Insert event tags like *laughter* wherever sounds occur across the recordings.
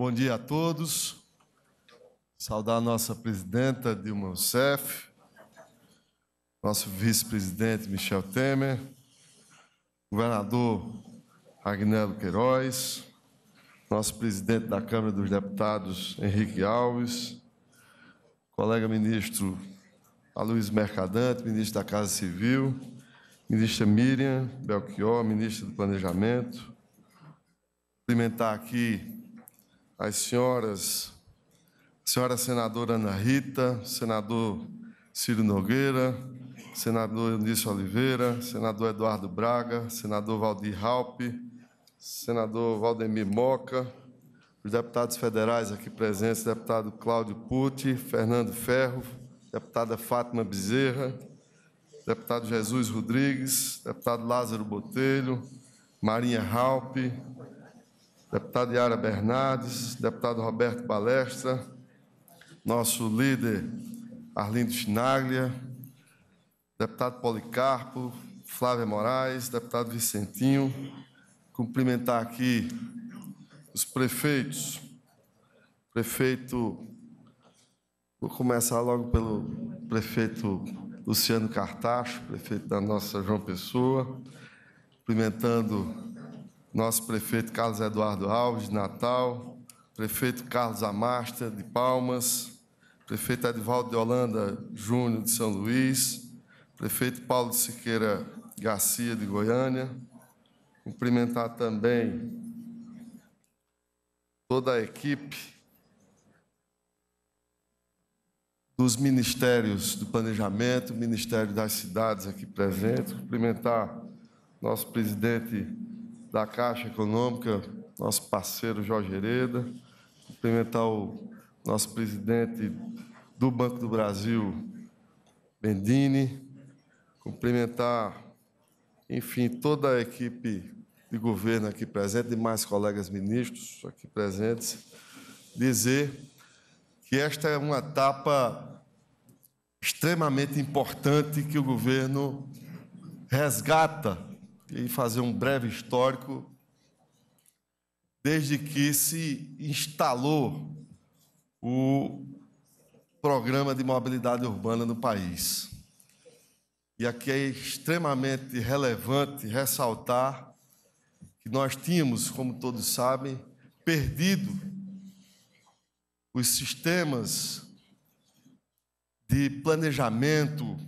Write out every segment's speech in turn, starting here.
Bom dia a todos. Saudar a nossa presidenta Dilma Rousseff, nosso vice-presidente Michel Temer, governador Agnello Queiroz, nosso presidente da Câmara dos Deputados Henrique Alves, colega ministro Luiz Mercadante, ministro da Casa Civil, ministra Miriam Belchior, ministra do Planejamento. Cumprimentar aqui as senhoras, senhora senadora Ana Rita, senador Ciro Nogueira, senador Eunício Oliveira, senador Eduardo Braga, senador Valdir Halpe, senador Valdemir Moca, os deputados federais aqui presentes, deputado Cláudio Pucci, Fernando Ferro, deputada Fátima Bezerra, deputado Jesus Rodrigues, deputado Lázaro Botelho, Marinha Halpe, Deputado Yara Bernardes, deputado Roberto Balestra, nosso líder Arlindo Chinaglia, deputado Policarpo, Flávia Moraes, deputado Vicentinho, cumprimentar aqui os prefeitos. Prefeito, vou começar logo pelo prefeito Luciano Cartacho, prefeito da nossa João Pessoa, cumprimentando nosso prefeito Carlos Eduardo Alves, de Natal, prefeito Carlos Amastra, de Palmas, prefeito Edvaldo de Holanda Júnior, de São Luís, prefeito Paulo de Siqueira Garcia, de Goiânia. Cumprimentar também toda a equipe dos ministérios do planejamento, Ministério das Cidades aqui presente, cumprimentar nosso presidente da Caixa Econômica, nosso parceiro Jorge Hereda, cumprimentar o nosso presidente do Banco do Brasil, Bendini, cumprimentar, enfim, toda a equipe de governo aqui presente, demais colegas ministros aqui presentes, dizer que esta é uma etapa extremamente importante que o governo resgata e fazer um breve histórico, desde que se instalou o programa de mobilidade urbana no país. E aqui é extremamente relevante ressaltar que nós tínhamos, como todos sabem, perdido os sistemas de planejamento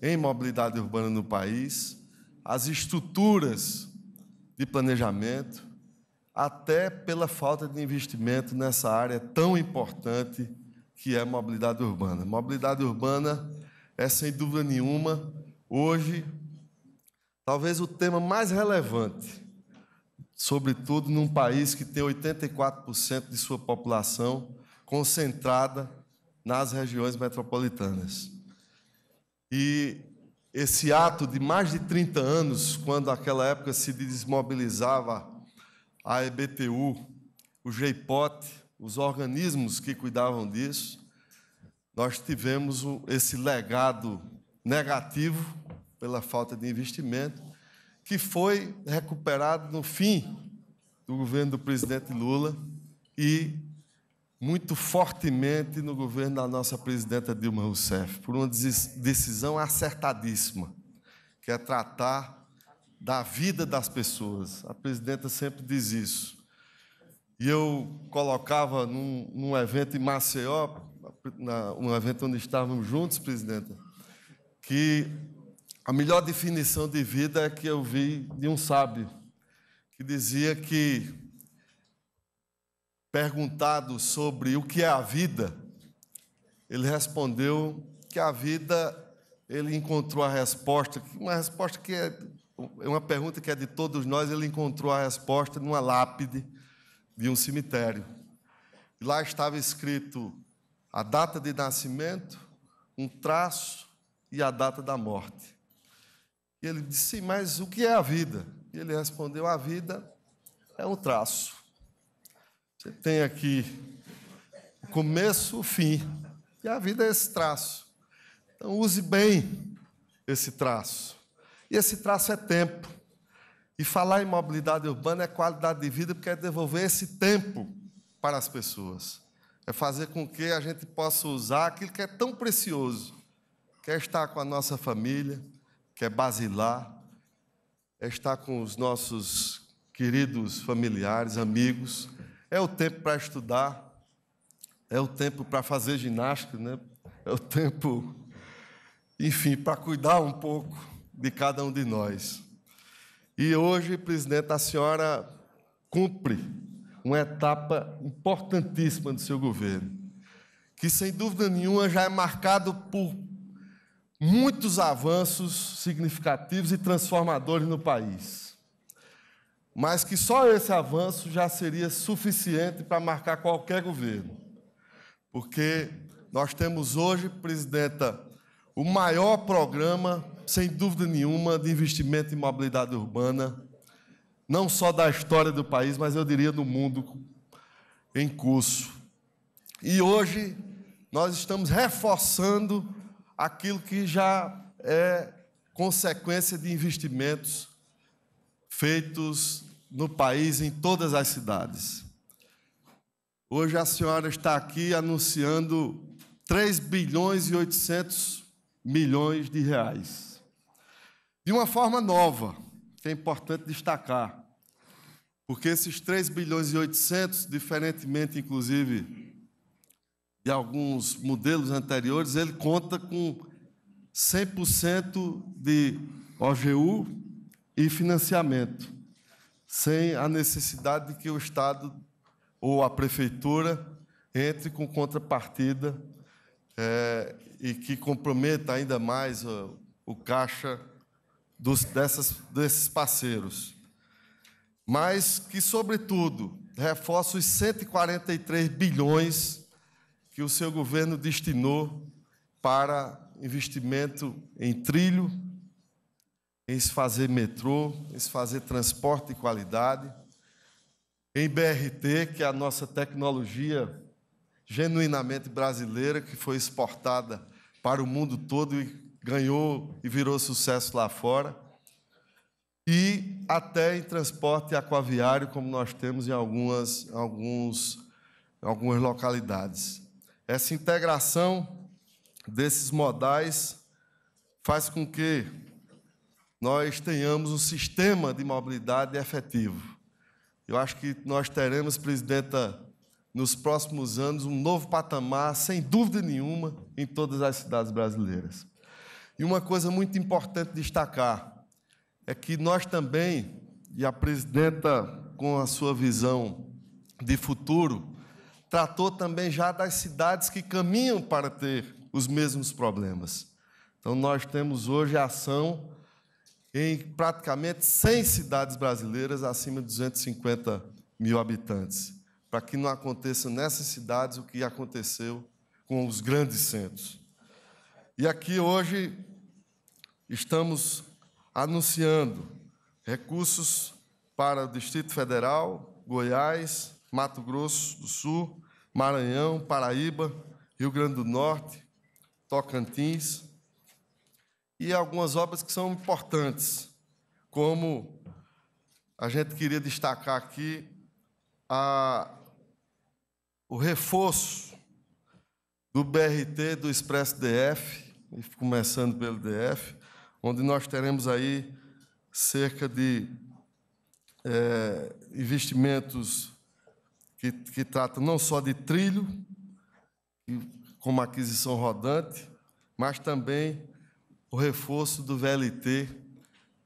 em mobilidade urbana no país as estruturas de planejamento, até pela falta de investimento nessa área tão importante que é a mobilidade urbana. Mobilidade urbana é, sem dúvida nenhuma, hoje, talvez o tema mais relevante, sobretudo num país que tem 84% de sua população concentrada nas regiões metropolitanas. E esse ato de mais de 30 anos, quando naquela época se desmobilizava a EBTU, o GIPOT, os organismos que cuidavam disso, nós tivemos esse legado negativo pela falta de investimento, que foi recuperado no fim do governo do presidente Lula e muito fortemente no governo da nossa presidenta Dilma Rousseff, por uma decisão acertadíssima, que é tratar da vida das pessoas. A presidenta sempre diz isso. E eu colocava num, num evento em Maceió, na, um evento onde estávamos juntos, presidenta, que a melhor definição de vida é que eu vi de um sábio, que dizia que perguntado sobre o que é a vida, ele respondeu que a vida, ele encontrou a resposta, uma resposta que é, é uma pergunta que é de todos nós, ele encontrou a resposta numa lápide de um cemitério. lá estava escrito a data de nascimento, um traço e a data da morte. E ele disse: Mas o que é a vida? E ele respondeu: A vida é um traço. Você tem aqui o começo, o fim. E a vida é esse traço. Então use bem esse traço. E esse traço é tempo. E falar em mobilidade urbana é qualidade de vida, porque é devolver esse tempo para as pessoas. É fazer com que a gente possa usar aquilo que é tão precioso, que é estar com a nossa família, que é basilar, é estar com os nossos queridos familiares, amigos, é o tempo para estudar, é o tempo para fazer ginástica, né? é o tempo, enfim, para cuidar um pouco de cada um de nós. E hoje, presidente, a senhora cumpre uma etapa importantíssima do seu governo, que sem dúvida nenhuma já é marcado por muitos avanços significativos e transformadores no país mas que só esse avanço já seria suficiente para marcar qualquer governo. Porque nós temos hoje, presidenta, o maior programa, sem dúvida nenhuma, de investimento em mobilidade urbana, não só da história do país, mas eu diria do mundo em curso. E hoje nós estamos reforçando aquilo que já é consequência de investimentos feitos no país, em todas as cidades. Hoje a senhora está aqui anunciando 3 bilhões e 800 milhões de reais. De uma forma nova, que é importante destacar, porque esses 3 bilhões e 800, diferentemente, inclusive, de alguns modelos anteriores, ele conta com 100% de OGU, e financiamento, sem a necessidade de que o Estado ou a Prefeitura entre com contrapartida é, e que comprometa ainda mais o, o caixa dos, dessas, desses parceiros. Mas que, sobretudo, reforça os 143 bilhões que o seu governo destinou para investimento em trilho em se fazer metrô, em se fazer transporte de qualidade, em BRT, que é a nossa tecnologia genuinamente brasileira, que foi exportada para o mundo todo e ganhou e virou sucesso lá fora, e até em transporte aquaviário, como nós temos em algumas, alguns, algumas localidades. Essa integração desses modais faz com que nós tenhamos um sistema de mobilidade efetivo. Eu acho que nós teremos, presidenta, nos próximos anos, um novo patamar, sem dúvida nenhuma, em todas as cidades brasileiras. E uma coisa muito importante destacar é que nós também, e a presidenta, com a sua visão de futuro, tratou também já das cidades que caminham para ter os mesmos problemas. Então, nós temos hoje a ação em praticamente 100 cidades brasileiras acima de 250 mil habitantes, para que não aconteça nessas cidades o que aconteceu com os grandes centros. E aqui hoje estamos anunciando recursos para o Distrito Federal, Goiás, Mato Grosso do Sul, Maranhão, Paraíba, Rio Grande do Norte, Tocantins e algumas obras que são importantes, como a gente queria destacar aqui a, o reforço do BRT do Expresso DF, começando pelo DF, onde nós teremos aí cerca de é, investimentos que, que tratam não só de trilho, como aquisição rodante, mas também o reforço do VLT,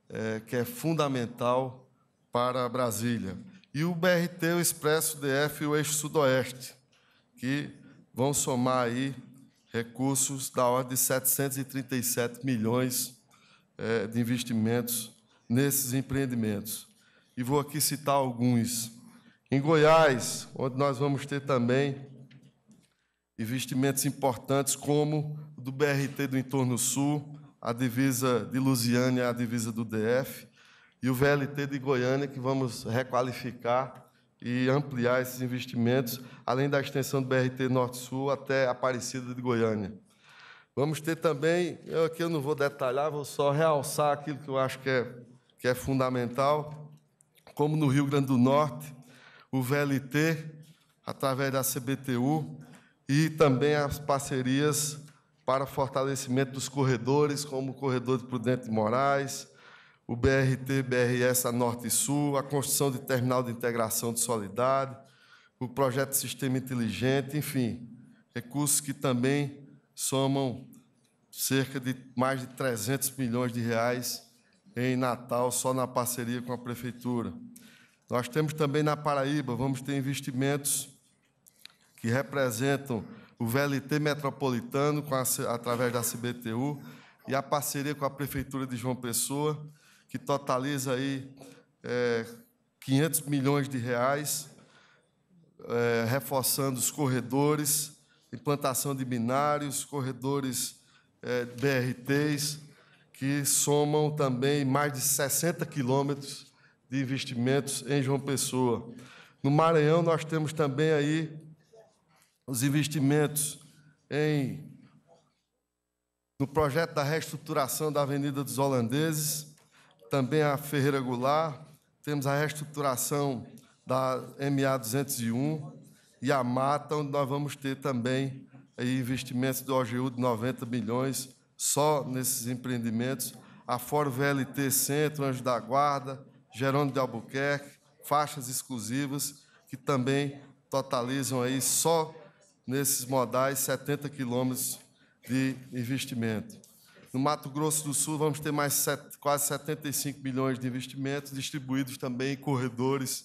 é, que é fundamental para Brasília. E o BRT, o Expresso DF e o Eixo Sudoeste, que vão somar aí recursos da ordem de 737 milhões é, de investimentos nesses empreendimentos. E vou aqui citar alguns. Em Goiás, onde nós vamos ter também investimentos importantes como o do BRT do Entorno Sul, a divisa de Lusiânia é a divisa do DF, e o VLT de Goiânia, que vamos requalificar e ampliar esses investimentos, além da extensão do BRT Norte-Sul até Aparecida de Goiânia. Vamos ter também, eu aqui eu não vou detalhar, vou só realçar aquilo que eu acho que é, que é fundamental, como no Rio Grande do Norte, o VLT, através da CBTU, e também as parcerias para fortalecimento dos corredores, como o corredor de Prudente de Moraes, o BRT, BRS a Norte e Sul, a construção de terminal de integração de solidariedade, o projeto Sistema Inteligente, enfim, recursos que também somam cerca de mais de 300 milhões de reais em Natal, só na parceria com a Prefeitura. Nós temos também na Paraíba, vamos ter investimentos que representam o VLT metropolitano com a, através da CBTU e a parceria com a Prefeitura de João Pessoa, que totaliza aí é, 500 milhões de reais, é, reforçando os corredores, implantação de binários, corredores é, BRTs, que somam também mais de 60 quilômetros de investimentos em João Pessoa. No Maranhão, nós temos também aí os investimentos em no projeto da reestruturação da Avenida dos Holandeses, também a Ferreira Goulart, temos a reestruturação da MA 201 e a Mata, onde nós vamos ter também investimentos do OGU de 90 milhões só nesses empreendimentos, a Foro VLT Centro, Anjo da Guarda, Gerônimo de Albuquerque, faixas exclusivas, que também totalizam aí só nesses modais 70 quilômetros de investimento. No Mato Grosso do Sul, vamos ter mais set, quase 75 milhões de investimentos distribuídos também em corredores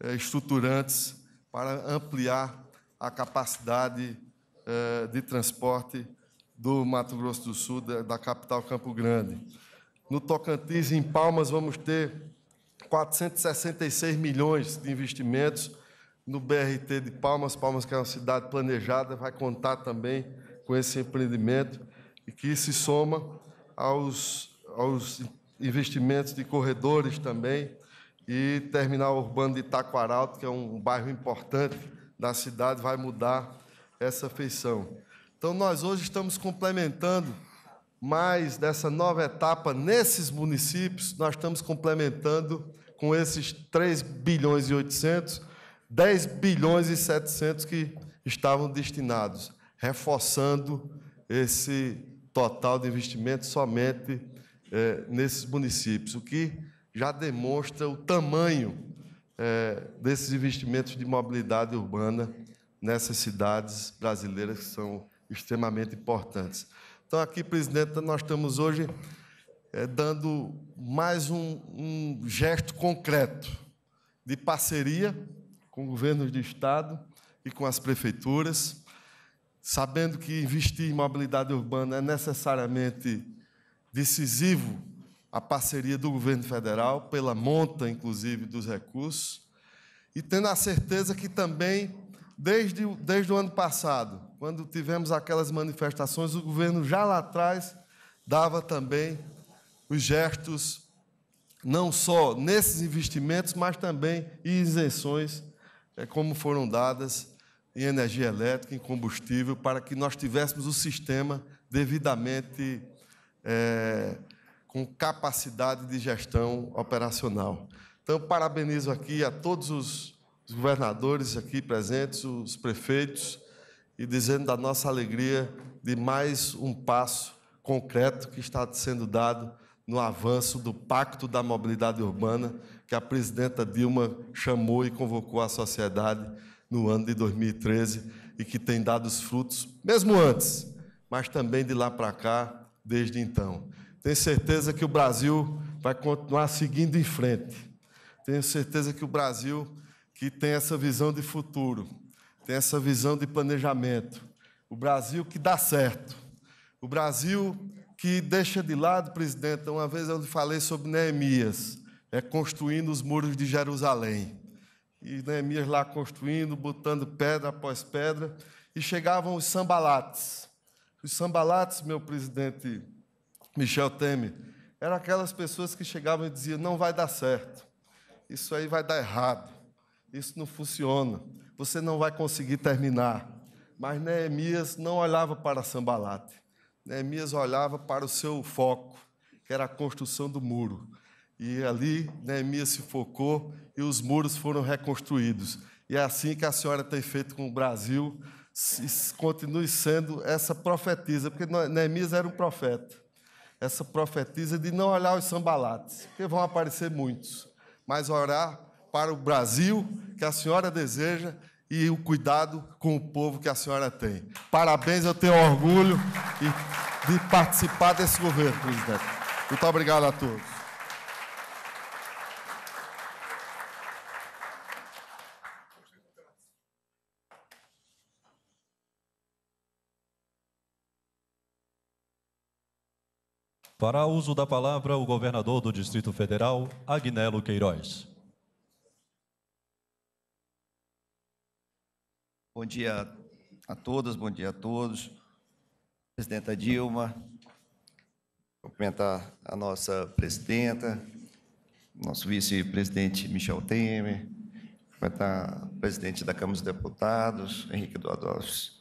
eh, estruturantes para ampliar a capacidade eh, de transporte do Mato Grosso do Sul, da, da capital Campo Grande. No Tocantins, em Palmas, vamos ter 466 milhões de investimentos no BRT de Palmas, Palmas que é uma cidade planejada, vai contar também com esse empreendimento e que se soma aos, aos investimentos de corredores também e terminal urbano de Itaquaralto, que é um bairro importante da cidade, vai mudar essa feição. Então nós hoje estamos complementando mais dessa nova etapa nesses municípios, nós estamos complementando com esses 3 bilhões e 800 10 bilhões e 700 que estavam destinados, reforçando esse total de investimento somente é, nesses municípios, o que já demonstra o tamanho é, desses investimentos de mobilidade urbana nessas cidades brasileiras que são extremamente importantes. Então, aqui, presidente, nós estamos hoje é, dando mais um, um gesto concreto de parceria com o governo do Estado e com as prefeituras, sabendo que investir em mobilidade urbana é necessariamente decisivo a parceria do governo federal, pela monta, inclusive, dos recursos, e tendo a certeza que também, desde, desde o ano passado, quando tivemos aquelas manifestações, o governo já lá atrás dava também os gestos, não só nesses investimentos, mas também isenções é como foram dadas em energia elétrica, em combustível, para que nós tivéssemos o sistema devidamente é, com capacidade de gestão operacional. Então, parabenizo aqui a todos os governadores aqui presentes, os prefeitos, e dizendo da nossa alegria de mais um passo concreto que está sendo dado no avanço do Pacto da Mobilidade Urbana, que a presidenta Dilma chamou e convocou a sociedade no ano de 2013 e que tem dado os frutos, mesmo antes, mas também de lá para cá, desde então. Tenho certeza que o Brasil vai continuar seguindo em frente. Tenho certeza que o Brasil, que tem essa visão de futuro, tem essa visão de planejamento, o Brasil que dá certo, o Brasil que deixa de lado, presidente, uma vez eu lhe falei sobre Neemias, é, construindo os muros de Jerusalém. E Neemias lá construindo, botando pedra após pedra, e chegavam os sambalates. Os sambalates, meu presidente Michel Temer, eram aquelas pessoas que chegavam e diziam: não vai dar certo, isso aí vai dar errado, isso não funciona, você não vai conseguir terminar. Mas Neemias não olhava para sambalate, Neemias olhava para o seu foco, que era a construção do muro. E ali Neemias se focou e os muros foram reconstruídos. E é assim que a senhora tem feito com o Brasil. Continue sendo essa profetisa, porque Neemias era um profeta. Essa profetisa de não olhar os sambalates, porque vão aparecer muitos, mas orar para o Brasil que a senhora deseja e o cuidado com o povo que a senhora tem. Parabéns, eu tenho orgulho de participar desse governo, presidente. Muito obrigado a todos. Fará uso da palavra o governador do Distrito Federal, Agnello Queiroz. Bom dia a todas, bom dia a todos. Presidenta Dilma, cumprimentar a nossa presidenta, nosso vice-presidente Michel Temer, cumprimentar o presidente da Câmara dos Deputados, Henrique Eduardo Alves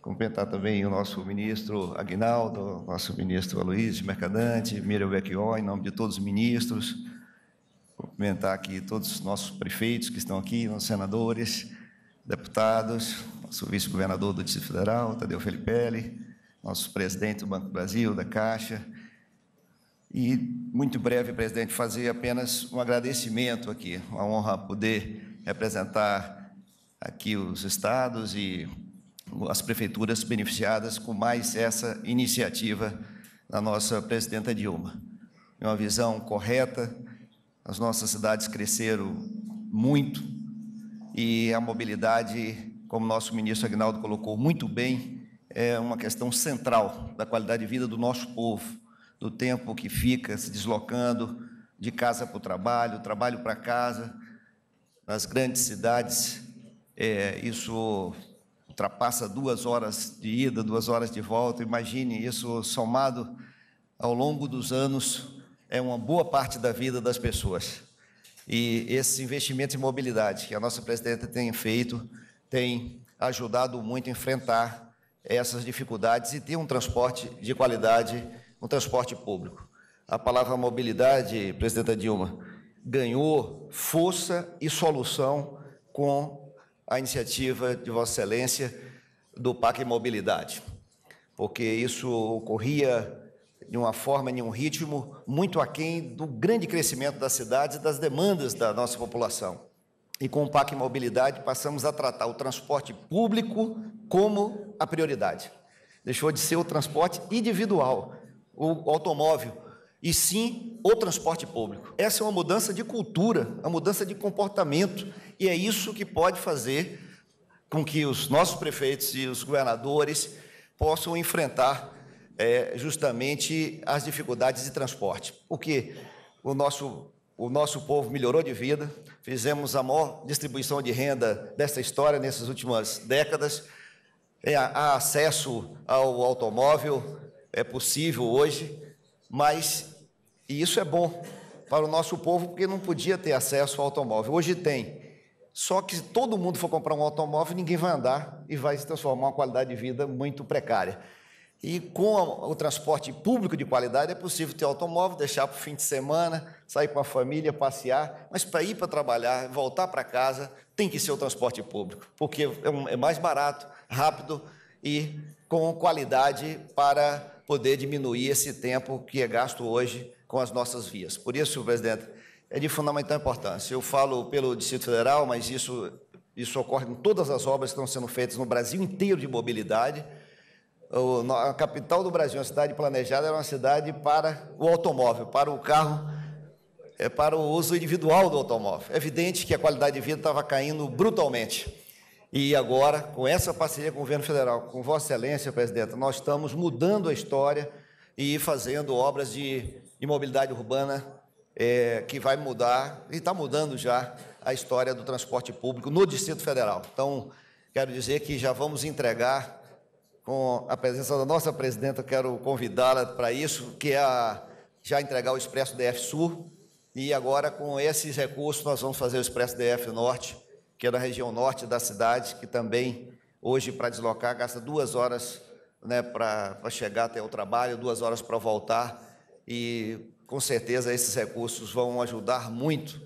Cumprimentar também o nosso ministro Aguinaldo, nosso ministro Aloysio Mercadante, Miriam Vecchió, em nome de todos os ministros. Cumprimentar aqui todos os nossos prefeitos que estão aqui, nossos senadores, deputados, nosso vice-governador do Distrito Federal, Tadeu Felipelli, nosso presidente do Banco do Brasil, da Caixa. E, muito breve, presidente, fazer apenas um agradecimento aqui, uma honra poder representar aqui os estados e as prefeituras beneficiadas com mais essa iniciativa da nossa presidenta Dilma. É uma visão correta, as nossas cidades cresceram muito e a mobilidade, como nosso ministro Agnaldo colocou muito bem, é uma questão central da qualidade de vida do nosso povo, do tempo que fica se deslocando de casa para o trabalho, trabalho para casa. Nas grandes cidades, é, isso ultrapassa duas horas de ida, duas horas de volta. Imagine isso somado ao longo dos anos, é uma boa parte da vida das pessoas. E esse investimento em mobilidade que a nossa presidenta tem feito tem ajudado muito a enfrentar essas dificuldades e ter um transporte de qualidade, um transporte público. A palavra mobilidade, presidenta Dilma, ganhou força e solução com a iniciativa de Vossa Excelência do Parque Mobilidade, porque isso ocorria de uma forma, em um ritmo muito aquém do grande crescimento das cidades e das demandas da nossa população. E com o Parque Mobilidade passamos a tratar o transporte público como a prioridade. Deixou de ser o transporte individual, o automóvel, e sim o transporte público. Essa é uma mudança de cultura, a mudança de comportamento, e é isso que pode fazer com que os nossos prefeitos e os governadores possam enfrentar é, justamente as dificuldades de transporte. Porque o nosso, o nosso povo melhorou de vida, fizemos a maior distribuição de renda dessa história nessas últimas décadas, é, há acesso ao automóvel, é possível hoje mas e isso é bom para o nosso povo porque não podia ter acesso ao automóvel. Hoje tem. Só que se todo mundo for comprar um automóvel, ninguém vai andar e vai se transformar uma qualidade de vida muito precária. E com o transporte público de qualidade é possível ter automóvel, deixar para o fim de semana, sair com a família, passear, mas para ir para trabalhar, voltar para casa, tem que ser o transporte público, porque é, é mais barato, rápido e com qualidade para poder diminuir esse tempo que é gasto hoje com as nossas vias. Por isso, presidente, é de fundamental importância. Eu falo pelo Distrito Federal, mas isso, isso ocorre em todas as obras que estão sendo feitas no Brasil inteiro de mobilidade. O, a capital do Brasil, uma cidade planejada, era uma cidade para o automóvel, para o carro, é, para o uso individual do automóvel. É evidente que a qualidade de vida estava caindo brutalmente. E agora, com essa parceria com o governo federal, com Vossa Excelência, presidenta, nós estamos mudando a história e fazendo obras de imobilidade urbana é, que vai mudar, e está mudando já, a história do transporte público no Distrito Federal. Então, quero dizer que já vamos entregar, com a presença da nossa presidenta, quero convidá-la para isso, que é a, já entregar o Expresso DF Sul, e agora, com esses recursos, nós vamos fazer o Expresso DF Norte que é da região norte da cidade, que também hoje para deslocar gasta duas horas né, para chegar até o trabalho, duas horas para voltar. E com certeza esses recursos vão ajudar muito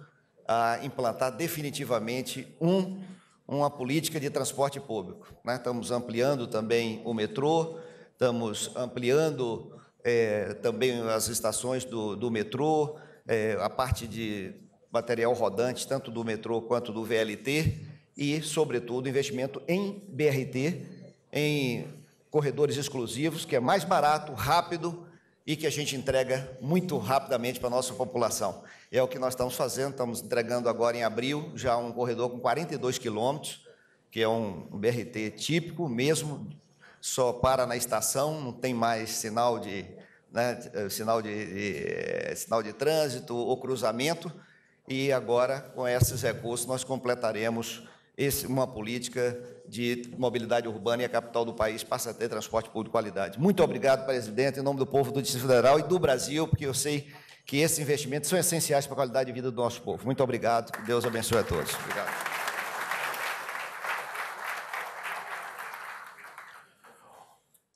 a implantar definitivamente um, uma política de transporte público. Né? Estamos ampliando também o metrô, estamos ampliando é, também as estações do, do metrô, é, a parte de material rodante, tanto do metrô quanto do VLT, e, sobretudo, investimento em BRT, em corredores exclusivos, que é mais barato, rápido e que a gente entrega muito rapidamente para a nossa população. É o que nós estamos fazendo, estamos entregando agora em abril já um corredor com 42 quilômetros, que é um BRT típico mesmo, só para na estação, não tem mais sinal de, né, eh, sinal de, de, eh, sinal de trânsito ou cruzamento e agora, com esses recursos, nós completaremos esse, uma política de mobilidade urbana e a capital do país passa a ter transporte público de qualidade. Muito obrigado, presidente, em nome do povo do Distrito Federal e do Brasil, porque eu sei que esses investimentos são essenciais para a qualidade de vida do nosso povo. Muito obrigado, que Deus abençoe a todos. Obrigado.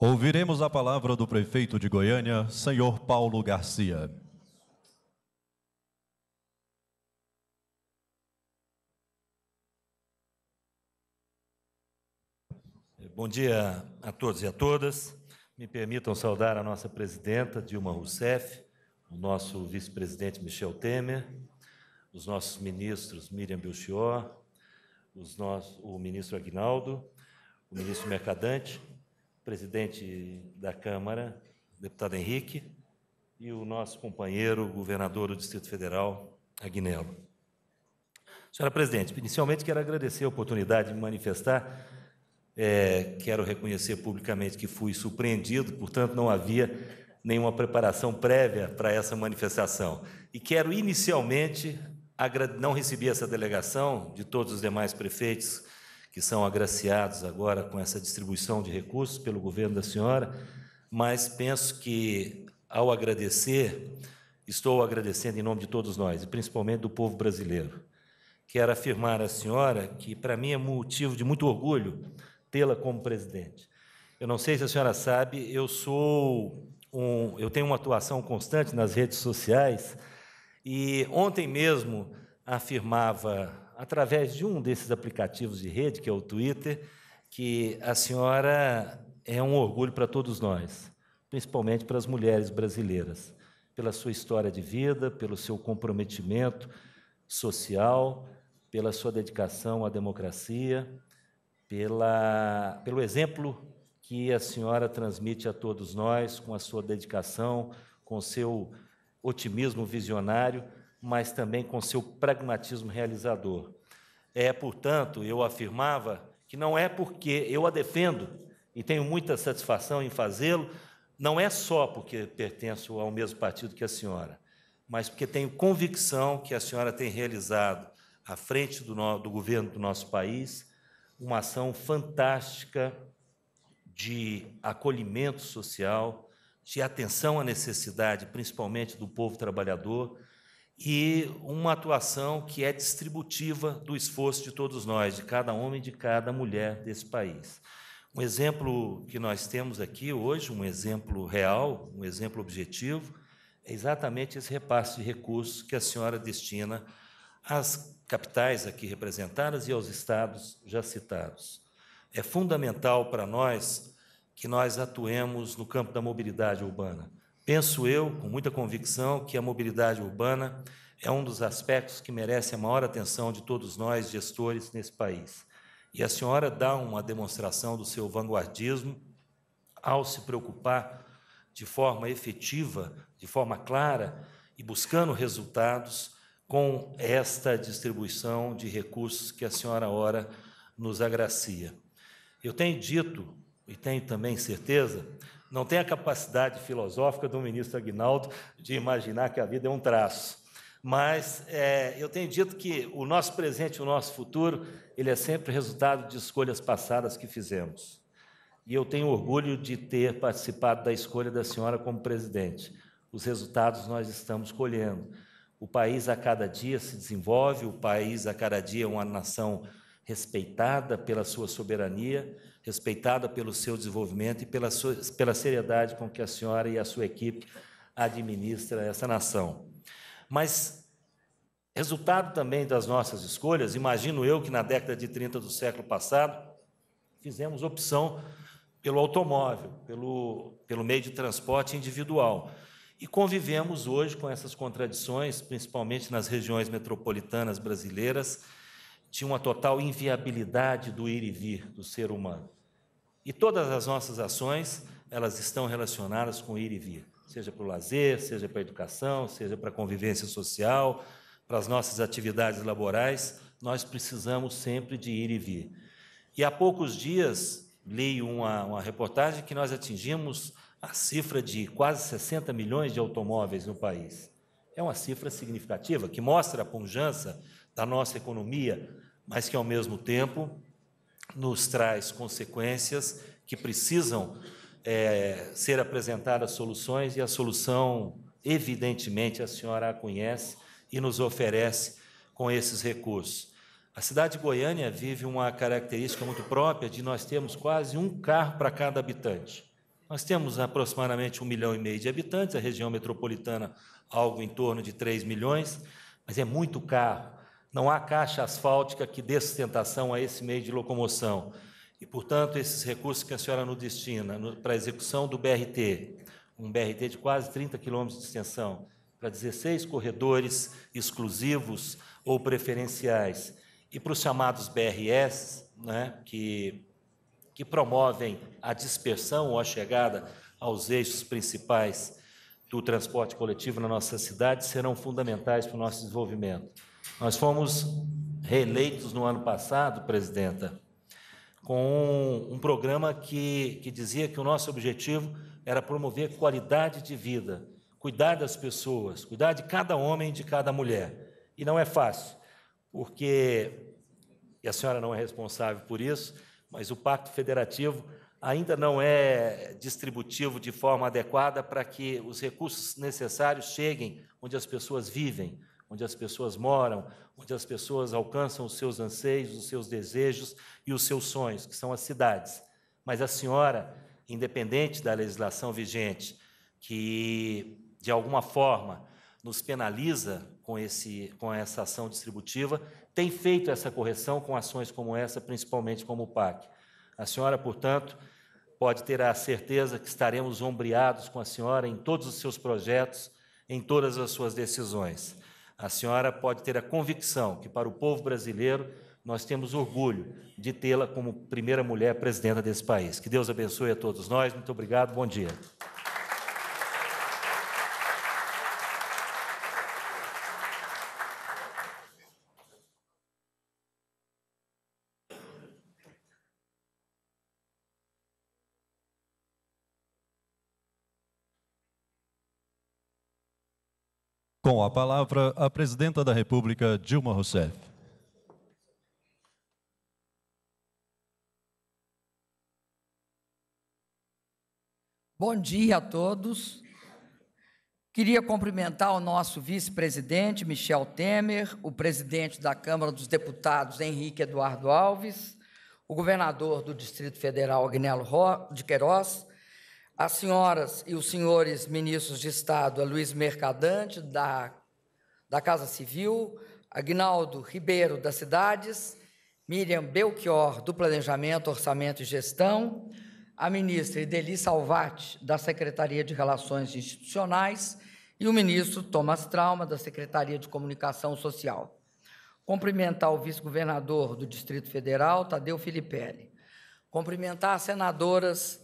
Ouviremos a palavra do prefeito de Goiânia, senhor Paulo Garcia. Bom dia a todos e a todas. Me permitam saudar a nossa presidenta Dilma Rousseff, o nosso vice-presidente Michel Temer, os nossos ministros Miriam Belchior, os nossos, o ministro Aguinaldo, o ministro Mercadante, presidente da Câmara, deputado Henrique, e o nosso companheiro governador do Distrito Federal, Agnello. Senhora presidente, inicialmente quero agradecer a oportunidade de me manifestar é, quero reconhecer publicamente que fui surpreendido, portanto, não havia nenhuma preparação prévia para essa manifestação. E quero inicialmente não recebi essa delegação de todos os demais prefeitos que são agraciados agora com essa distribuição de recursos pelo governo da senhora, mas penso que ao agradecer, estou agradecendo em nome de todos nós, e principalmente do povo brasileiro. Quero afirmar à senhora que para mim é motivo de muito orgulho tê-la como presidente. Eu não sei se a senhora sabe, eu sou um, eu tenho uma atuação constante nas redes sociais e ontem mesmo afirmava através de um desses aplicativos de rede, que é o Twitter, que a senhora é um orgulho para todos nós, principalmente para as mulheres brasileiras, pela sua história de vida, pelo seu comprometimento social, pela sua dedicação à democracia, pela, pelo exemplo que a senhora transmite a todos nós, com a sua dedicação, com o seu otimismo visionário, mas também com o seu pragmatismo realizador. É, portanto, eu afirmava que não é porque eu a defendo e tenho muita satisfação em fazê-lo, não é só porque pertenço ao mesmo partido que a senhora, mas porque tenho convicção que a senhora tem realizado à frente do, no, do governo do nosso país uma ação fantástica de acolhimento social, de atenção à necessidade, principalmente do povo trabalhador, e uma atuação que é distributiva do esforço de todos nós, de cada homem e de cada mulher desse país. Um exemplo que nós temos aqui hoje, um exemplo real, um exemplo objetivo, é exatamente esse repasse de recursos que a senhora destina às capitais aqui representadas e aos estados já citados. É fundamental para nós que nós atuemos no campo da mobilidade urbana. Penso eu, com muita convicção, que a mobilidade urbana é um dos aspectos que merece a maior atenção de todos nós, gestores, nesse país. E a senhora dá uma demonstração do seu vanguardismo ao se preocupar de forma efetiva, de forma clara e buscando resultados com esta distribuição de recursos que a senhora ora nos agracia. Eu tenho dito, e tenho também certeza, não tenho a capacidade filosófica do ministro Aguinaldo de imaginar que a vida é um traço. Mas é, eu tenho dito que o nosso presente, e o nosso futuro, ele é sempre resultado de escolhas passadas que fizemos. E eu tenho orgulho de ter participado da escolha da senhora como presidente. Os resultados nós estamos colhendo. O país a cada dia se desenvolve, o país a cada dia é uma nação respeitada pela sua soberania, respeitada pelo seu desenvolvimento e pela, sua, pela seriedade com que a senhora e a sua equipe administra essa nação. Mas resultado também das nossas escolhas, imagino eu que na década de 30 do século passado fizemos opção pelo automóvel, pelo, pelo meio de transporte individual. E convivemos hoje com essas contradições, principalmente nas regiões metropolitanas brasileiras, de uma total inviabilidade do ir e vir do ser humano. E todas as nossas ações, elas estão relacionadas com ir e vir, seja para o lazer, seja para a educação, seja para a convivência social, para as nossas atividades laborais, nós precisamos sempre de ir e vir. E há poucos dias li uma, uma reportagem que nós atingimos a cifra de quase 60 milhões de automóveis no país. É uma cifra significativa que mostra a pujança da nossa economia, mas que, ao mesmo tempo, nos traz consequências que precisam é, ser apresentadas soluções, e a solução, evidentemente, a senhora a conhece e nos oferece com esses recursos. A cidade de Goiânia vive uma característica muito própria de nós termos quase um carro para cada habitante. Nós temos aproximadamente um milhão e meio de habitantes, a região metropolitana, algo em torno de 3 milhões, mas é muito carro. Não há caixa asfáltica que dê sustentação a esse meio de locomoção. E, portanto, esses recursos que a senhora nos destina para a execução do BRT, um BRT de quase 30 quilômetros de extensão, para 16 corredores exclusivos ou preferenciais, e para os chamados BRS, né, que que promovem a dispersão ou a chegada aos eixos principais do transporte coletivo na nossa cidade serão fundamentais para o nosso desenvolvimento. Nós fomos reeleitos no ano passado, presidenta, com um, um programa que, que dizia que o nosso objetivo era promover qualidade de vida, cuidar das pessoas, cuidar de cada homem e de cada mulher. E não é fácil, porque, e a senhora não é responsável por isso, mas o Pacto Federativo ainda não é distributivo de forma adequada para que os recursos necessários cheguem onde as pessoas vivem, onde as pessoas moram, onde as pessoas alcançam os seus anseios, os seus desejos e os seus sonhos, que são as cidades. Mas a senhora, independente da legislação vigente, que de alguma forma nos penaliza com, esse, com essa ação distributiva, tem feito essa correção com ações como essa, principalmente como o PAC. A senhora, portanto, pode ter a certeza que estaremos ombreados com a senhora em todos os seus projetos, em todas as suas decisões. A senhora pode ter a convicção que, para o povo brasileiro, nós temos orgulho de tê-la como primeira mulher presidenta desse país. Que Deus abençoe a todos nós. Muito obrigado. Bom dia. Com a palavra, a presidenta da República, Dilma Rousseff. Bom dia a todos. Queria cumprimentar o nosso vice-presidente, Michel Temer, o presidente da Câmara dos Deputados, Henrique Eduardo Alves, o governador do Distrito Federal, Agnello de Queiroz, as senhoras e os senhores ministros de Estado, a Luiz Mercadante, da, da Casa Civil, Agnaldo Ribeiro, das Cidades, Miriam Belchior, do Planejamento, Orçamento e Gestão, a ministra Ideli Salvati, da Secretaria de Relações Institucionais, e o ministro Thomas Trauma, da Secretaria de Comunicação Social. Cumprimentar o vice-governador do Distrito Federal, Tadeu Filipelli. Cumprimentar as senadoras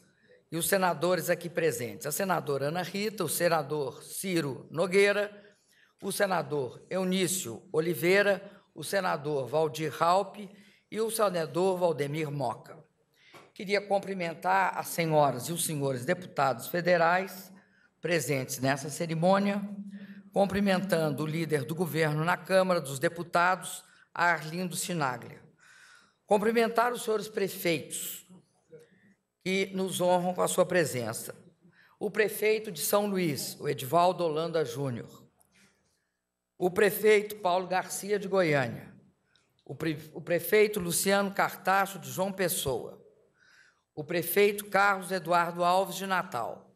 e os senadores aqui presentes: a senadora Ana Rita, o senador Ciro Nogueira, o senador Eunício Oliveira, o senador Valdir Halpe e o senador Valdemir Moca. Queria cumprimentar as senhoras e os senhores deputados federais presentes nessa cerimônia, cumprimentando o líder do governo na Câmara dos Deputados, Arlindo Sinaglia. Cumprimentar os senhores prefeitos que nos honram com a sua presença. O prefeito de São Luís, o Edivaldo Holanda Júnior. O prefeito Paulo Garcia de Goiânia. O, pre, o prefeito Luciano Cartacho de João Pessoa. O prefeito Carlos Eduardo Alves de Natal.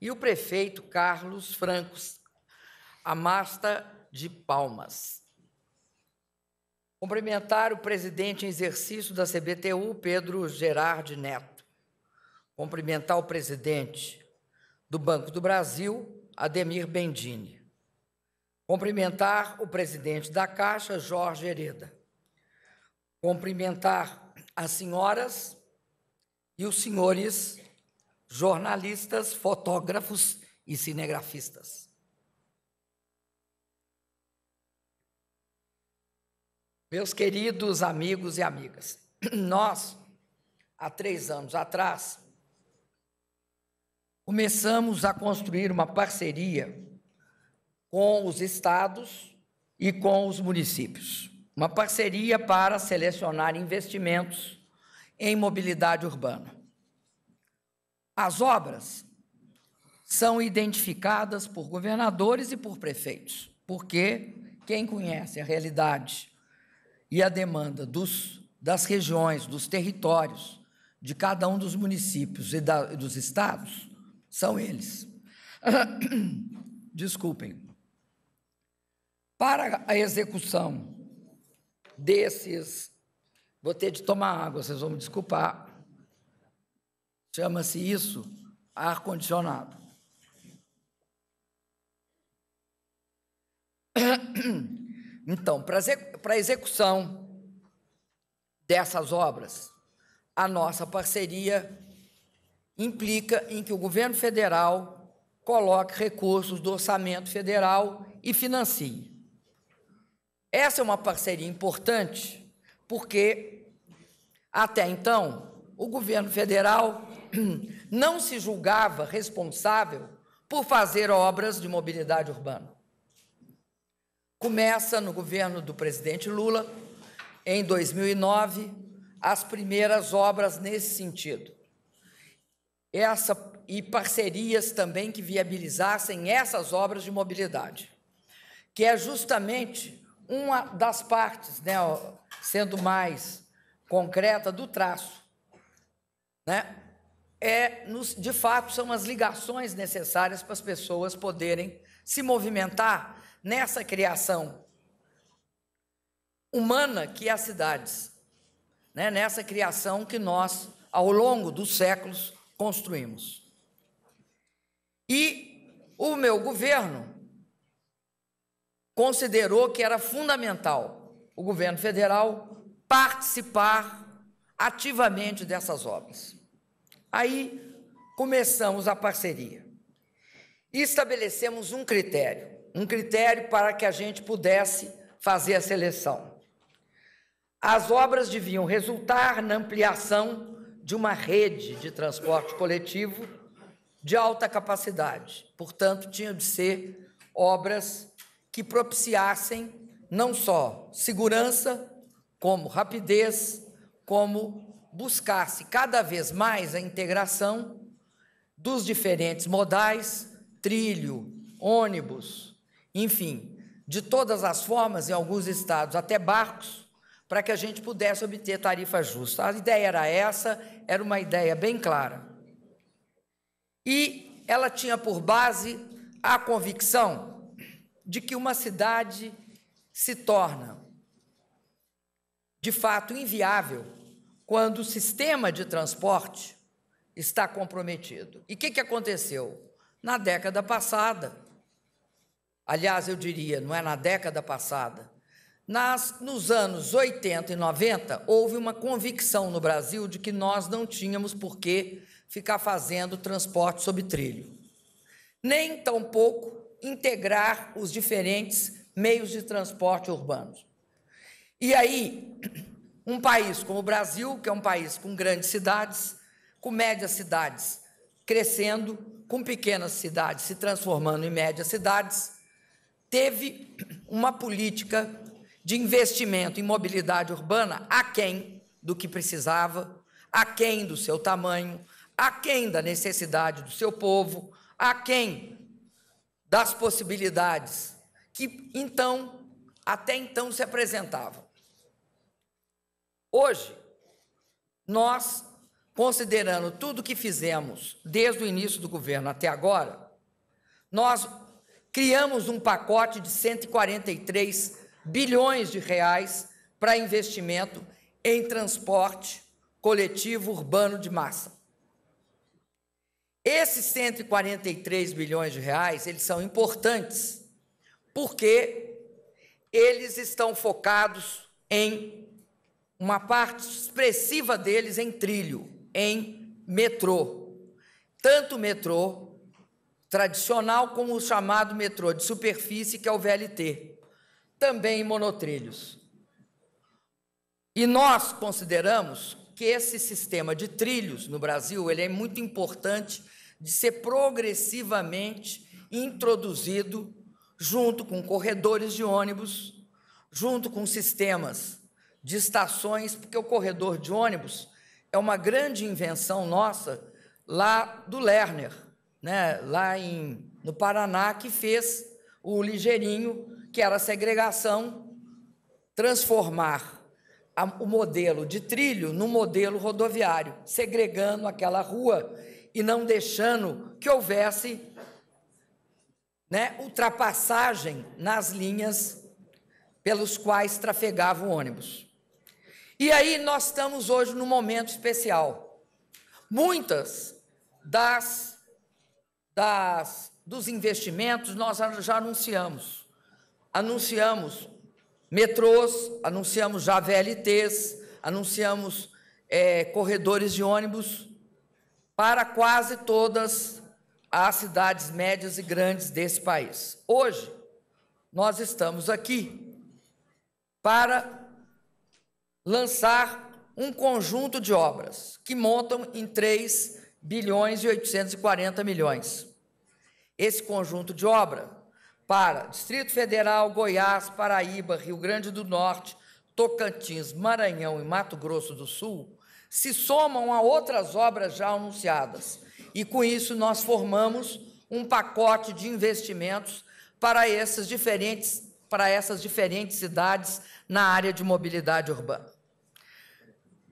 E o prefeito Carlos Francos Amasta de Palmas. Cumprimentar o presidente em exercício da CBTU, Pedro Gerard Neto cumprimentar o presidente do Banco do Brasil, Ademir Bendini. Cumprimentar o presidente da Caixa, Jorge Hereda. Cumprimentar as senhoras e os senhores jornalistas, fotógrafos e cinegrafistas. Meus queridos amigos e amigas, *clears throat* nós, há três anos atrás, começamos a construir uma parceria com os estados e com os municípios. Uma parceria para selecionar investimentos em mobilidade urbana. As obras são identificadas por governadores e por prefeitos, porque quem conhece a realidade e a demanda dos, das regiões, dos territórios, de cada um dos municípios e da, dos estados, são eles. *clears throat* Desculpem. Para a execução desses, vou ter de tomar água, vocês vão me desculpar. Chama-se isso ar-condicionado. *clears throat* Então, para a execução dessas obras, a nossa parceria implica em que o governo federal coloque recursos do orçamento federal e financie. Essa é uma parceria importante, porque até então o governo federal *clears throat* não se julgava responsável por fazer obras de mobilidade urbana. Começa no governo do presidente Lula, em 2009, as primeiras obras nesse sentido essa e parcerias também que viabilizassem essas obras de mobilidade, que é justamente uma das partes, né, sendo mais concreta, do traço. Né? É, nos, de fato, são as ligações necessárias para as pessoas poderem se movimentar nessa criação humana que é as cidades, né? nessa criação que nós, ao longo dos séculos, construímos. E o meu governo considerou que era fundamental o governo federal participar ativamente dessas obras. Aí começamos a parceria. Estabelecemos um critério, um critério para que a gente pudesse fazer a seleção. As obras deviam resultar na ampliação de uma rede de transporte coletivo de alta capacidade. Portanto, tinham de ser obras que propiciassem não só segurança, como rapidez, como buscasse cada vez mais a integração dos diferentes modais, trilho, ônibus, enfim, de todas as formas, em alguns estados até barcos, para que a gente pudesse obter tarifa justa. A ideia era essa, era uma ideia bem clara. E ela tinha por base a convicção de que uma cidade se torna de fato inviável quando o sistema de transporte está comprometido. E o que, que aconteceu? Na década passada, aliás, eu diria, não é na década passada, nas, nos anos 80 e 90, houve uma convicção no Brasil de que nós não tínhamos por que ficar fazendo transporte sob trilho, nem tampouco integrar os diferentes meios de transporte urbanos. E aí, *clears throat* um país como o Brasil, que é um país com grandes cidades, com médias cidades crescendo, com pequenas cidades se transformando em médias cidades, teve *clears throat* uma política de investimento em mobilidade urbana aquém do que precisava, aquém do seu tamanho, aquém da necessidade do seu povo, aquém das possibilidades que então, até então se apresentavam. Hoje, nós, considerando tudo que fizemos desde o início do governo até agora, nós criamos um pacote de 143 bilhões de reais para investimento em transporte coletivo urbano de massa. Esses 143 bilhões de reais, eles são importantes porque eles estão focados em uma parte expressiva deles em trilho, em metrô. Tanto metrô tradicional como o chamado metrô de superfície, que é o VLT também em monotrilhos. E nós consideramos que esse sistema de trilhos no Brasil ele é muito importante de ser progressivamente introduzido junto com corredores de ônibus, junto com sistemas de estações, porque o corredor de ônibus é uma grande invenção nossa lá do Lerner, né? lá em, no Paraná, que fez o ligeirinho que era a segregação, transformar a, o modelo de trilho no modelo rodoviário, segregando aquela rua e não deixando que houvesse né, ultrapassagem nas linhas pelos quais trafegava o ônibus. E aí nós estamos hoje num momento especial. Muitas das, das dos investimentos nós já anunciamos anunciamos metrôs, anunciamos já VLTs, anunciamos é, corredores de ônibus para quase todas as cidades médias e grandes desse país. Hoje, nós estamos aqui para lançar um conjunto de obras que montam em 3 bilhões e 840 milhões. Esse conjunto de obra para Distrito Federal, Goiás, Paraíba, Rio Grande do Norte, Tocantins, Maranhão e Mato Grosso do Sul, se somam a outras obras já anunciadas. E com isso nós formamos um pacote de investimentos para essas diferentes para essas diferentes cidades na área de mobilidade urbana.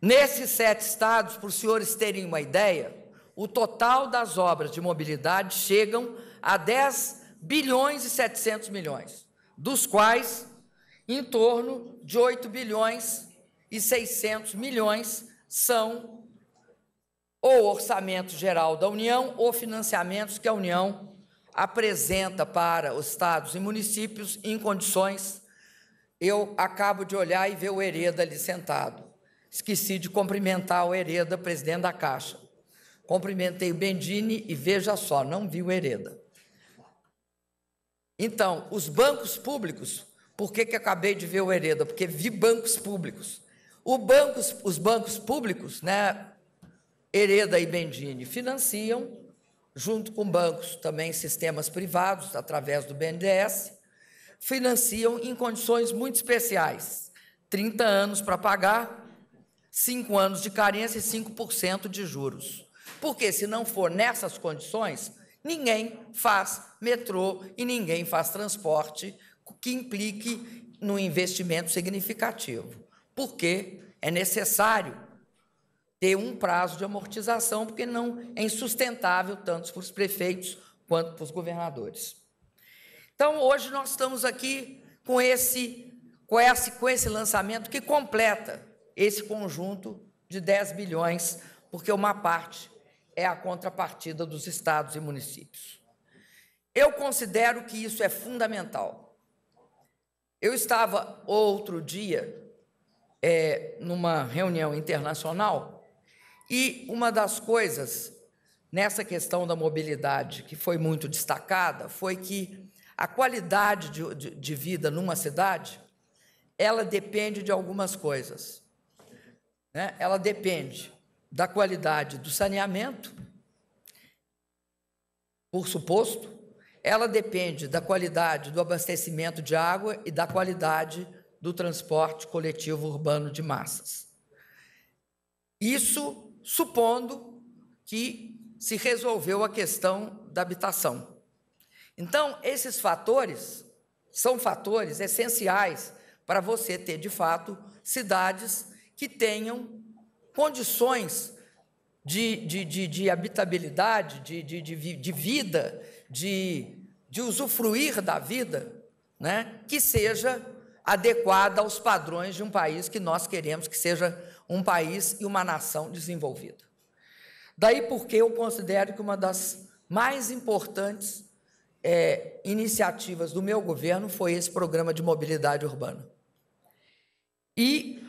Nesses sete estados, para os senhores terem uma ideia, o total das obras de mobilidade chegam a 10 bilhões e 700 milhões, dos quais em torno de 8 bilhões e 600 milhões são ou orçamento geral da União ou financiamentos que a União apresenta para os estados e municípios em condições. Eu acabo de olhar e ver o Hereda ali sentado. Esqueci de cumprimentar o Hereda, presidente da Caixa. Cumprimentei o Bendini e veja só, não vi o Hereda. Então, os bancos públicos, por que, que acabei de ver o Hereda? Porque vi bancos públicos. Bancos, os bancos públicos, né, Hereda e Bendini, financiam, junto com bancos também, sistemas privados, através do BNDES, financiam em condições muito especiais. 30 anos para pagar, 5 anos de carência e 5% de juros. Porque se não for nessas condições, Ninguém faz metrô e ninguém faz transporte que implique no investimento significativo. Porque é necessário ter um prazo de amortização, porque não é insustentável tanto para os prefeitos quanto para os governadores. Então, hoje nós estamos aqui com esse com esse, com esse lançamento que completa esse conjunto de 10 bilhões, porque uma parte é a contrapartida dos estados e municípios. Eu considero que isso é fundamental. Eu estava outro dia é, numa reunião internacional e uma das coisas nessa questão da mobilidade que foi muito destacada foi que a qualidade de, de, de vida numa cidade ela depende de algumas coisas. Né? Ela depende da qualidade do saneamento, por suposto, ela depende da qualidade do abastecimento de água e da qualidade do transporte coletivo urbano de massas. Isso supondo que se resolveu a questão da habitação. Então, esses fatores são fatores essenciais para você ter, de fato, cidades que tenham condições de, de, de, de habitabilidade, de, de, de, de vida, de, de usufruir da vida, né? que seja adequada aos padrões de um país que nós queremos que seja um país e uma nação desenvolvida. Daí porque eu considero que uma das mais importantes é, iniciativas do meu governo foi esse programa de mobilidade urbana. E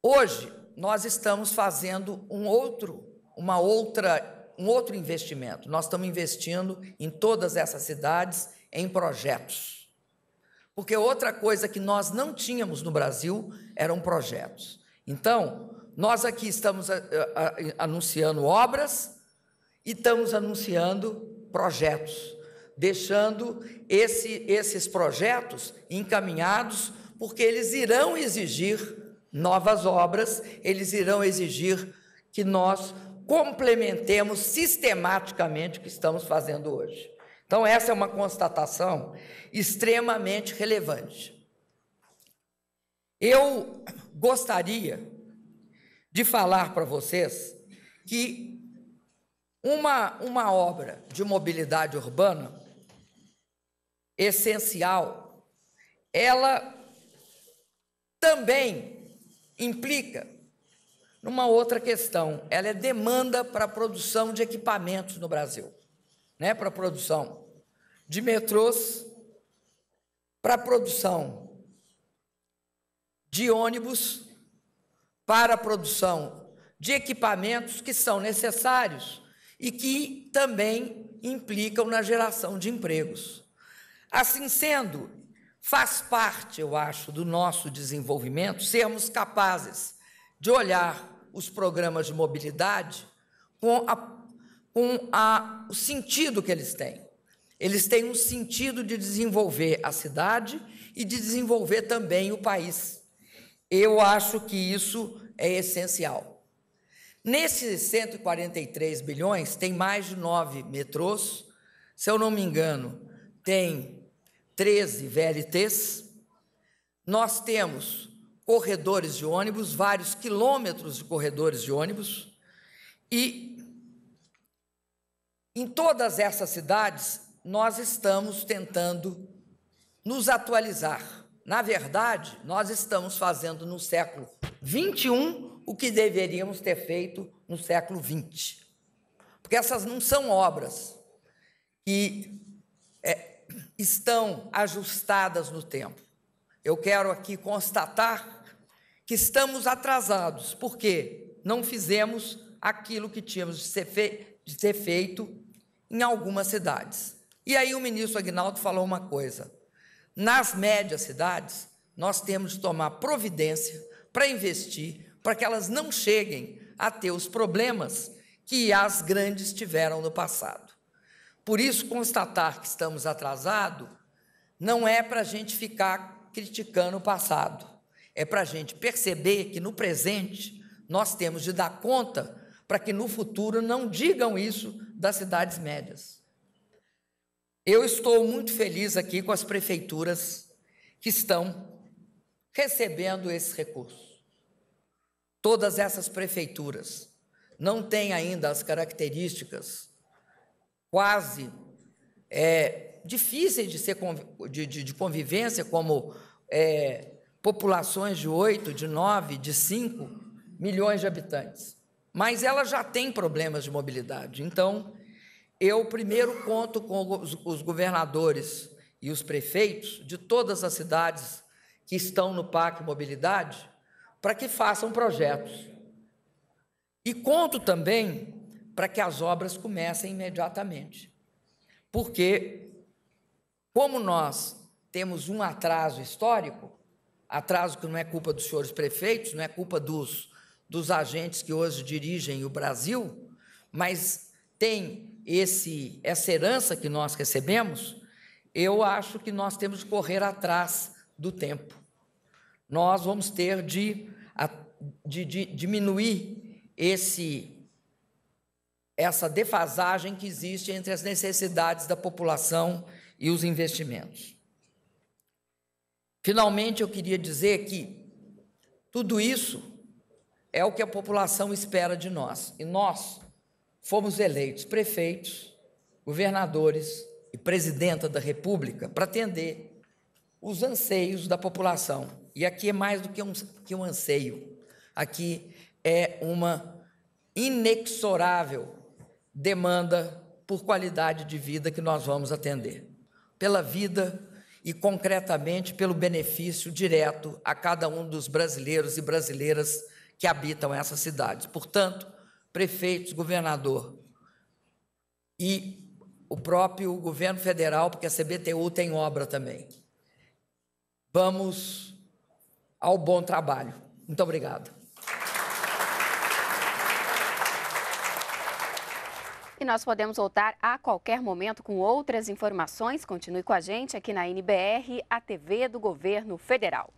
hoje nós estamos fazendo um outro, uma outra, um outro investimento. Nós estamos investindo em todas essas cidades em projetos. Porque outra coisa que nós não tínhamos no Brasil eram projetos. Então, nós aqui estamos a, eh, eh, a, a, anunciando obras e estamos anunciando projetos, deixando esse, esses projetos encaminhados, porque eles irão exigir novas obras, eles irão exigir que nós complementemos sistematicamente o que estamos fazendo hoje. Então, essa é uma constatação extremamente relevante. Eu gostaria de falar para vocês que uma, uma obra de mobilidade urbana essencial, ela também implica numa outra questão, ela é demanda para a produção de equipamentos no Brasil, né? para a produção de metrôs, para a produção de ônibus, para a produção de equipamentos que são necessários e que também implicam na geração de empregos. Assim sendo, Faz parte, eu acho, do nosso desenvolvimento sermos capazes de olhar os programas de mobilidade com, a, com a, o sentido que eles têm. Eles têm um sentido de desenvolver a cidade e de desenvolver também o país. Eu acho que isso é essencial. Nesses 143 bilhões, tem mais de nove metrôs. Se eu não me engano, tem 13 VLTs, nós temos corredores de ônibus, vários quilômetros de corredores de ônibus, e em todas essas cidades nós estamos tentando nos atualizar. Na verdade, nós estamos fazendo no século XXI o que deveríamos ter feito no século XX. Porque essas não são obras que é, estão ajustadas no tempo. Eu quero aqui constatar que estamos atrasados, porque não fizemos aquilo que tínhamos de ser, de ser feito em algumas cidades. E aí o ministro Agnaldo falou uma coisa: nas médias cidades, nós temos de tomar providência para investir, para que elas não cheguem a ter os problemas que as grandes tiveram no passado. Por isso, constatar que estamos atrasados não é para a gente ficar criticando o passado, é para a gente perceber que no presente nós temos de dar conta para que no futuro não digam isso das cidades médias. Eu estou muito feliz aqui com as prefeituras que estão recebendo esse recurso. Todas essas prefeituras não têm ainda as características quase é, difíceis de, ser de, de, de convivência, como é, populações de 8, de 9, de 5 milhões de habitantes. Mas ela já tem problemas de mobilidade. Então, eu primeiro conto com os, os governadores e os prefeitos de todas as cidades que estão no PAC Mobilidade para que façam projetos. E conto também para que as obras comecem imediatamente. Porque, como nós temos um atraso histórico, atraso que não é culpa dos senhores prefeitos, não é culpa dos, dos agentes que hoje dirigem o Brasil, mas tem esse, essa herança que nós recebemos, eu acho que nós temos que correr atrás do tempo. Nós vamos ter de, de, de diminuir esse essa defasagem que existe entre as necessidades da população e os investimentos. Finalmente, eu queria dizer que tudo isso é o que a população espera de nós. E nós fomos eleitos prefeitos, governadores e presidenta da República para atender os anseios da população. E aqui é mais do que um, que um anseio, aqui é uma inexorável demanda por qualidade de vida que nós vamos atender. Pela vida e concretamente pelo benefício direto a cada um dos brasileiros e brasileiras que habitam essas cidades. Portanto, prefeitos, governador e o próprio governo federal, porque a CBTU tem obra também. Vamos ao bom trabalho. Muito obrigado. E nós podemos voltar a qualquer momento com outras informações. Continue com a gente aqui na NBR, a TV do Governo Federal.